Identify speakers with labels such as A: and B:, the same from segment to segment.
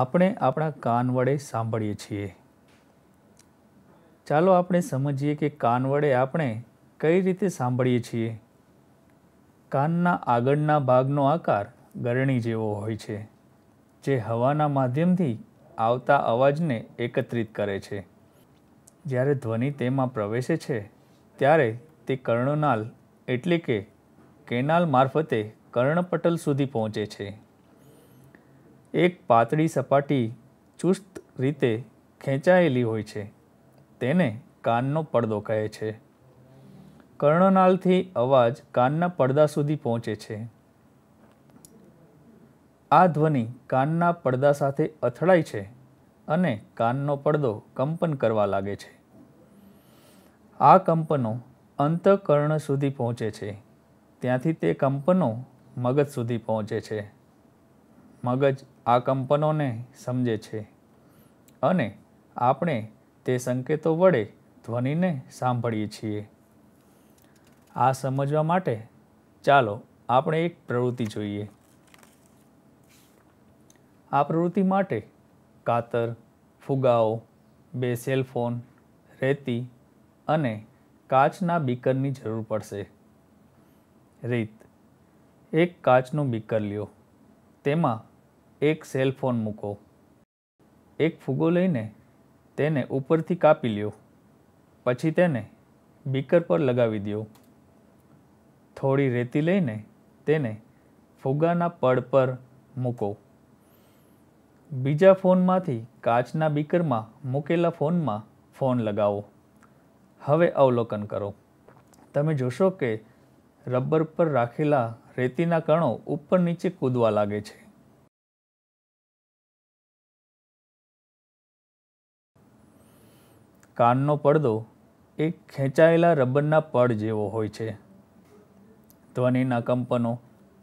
A: આપણે આપણા કાન વડે સાંભળીએ છીએ ચાલો આપણે સમજીએ કે કાન વડે આપણે કઈ રીતે સાંભળીએ છીએ કાનના આગળના ભાગનો આકાર ગરણી જેવો હોય છે જે હવાના માધ્યમથી આવતા અવાજને એકત્રિત કરે છે જ્યારે ધ્વનિ તેમાં પ્રવેશે છે ત્યારે તે કર્ણનાલ એટલે કે કેનાલ મારફતે કર્ણપટલ સુધી પહોંચે છે એક પાતળી સપાટી ચુસ્ત રીતે ખેંચાયેલી હોય છે તેને કાનનો પડદો કહે છે કર્ણનાલથી અવાજ કાનના પડદા સુધી પહોંચે છે આ ધ્વનિ કાનના પડદા સાથે અથડાય છે અને કાનનો પડદો કંપન કરવા લાગે છે આ કંપનો અંતઃકર્ણ સુધી પહોંચે છે ત્યાંથી તે કંપનો મગજ સુધી પહોંચે છે મગજ આ કંપનોને સમજે છે અને આપણે તે સંકેતો વડે ધ્વનિને સાંભળીએ છીએ આ સમજવા માટે ચાલો આપણે એક પ્રવૃત્તિ જોઈએ આ પ્રવૃત્તિ માટે કાતર ફુગાઓ બે સેલફોન રેતી અને કાચના બીકરની જરૂર પડશે રીત એક કાચનું બીકર લ્યો તેમાં એક સેલ ફોન મૂકો એક ફુગ્ગો લઈને તેને ઉપરથી કાપી લ્યો પછી તેને બીકર પર લગાવી દો થોડી રેતી લઈને તેને ફુગ્ગાના પડ પર મૂકો બીજા ફોનમાંથી કાચના બીકરમાં મૂકેલા ફોનમાં ફોન લગાવો હવે અવલોકન કરો તમે જોશો કે રબર પર રાખેલા રેતીના કણો ઉપર નીચે કૂદવા લાગે છે કાનનો પડદો એ ખેંચાયેલા રબરના પડ જેવો હોય છે ધ્વનિના કંપનો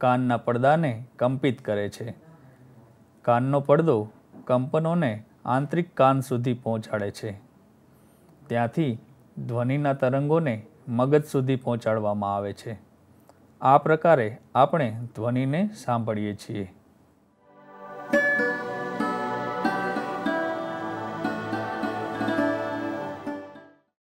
A: કાનના પડદાને કંપિત કરે છે કાનનો પડદો કંપનોને આંતરિક કાન સુધી પહોંચાડે છે ત્યાંથી ધ્વનિના તરંગોને મગજ સુધી પહોંચાડવામાં આવે છે આ પ્રકારે આપણે ધ્વનિને સાંભળીએ છીએ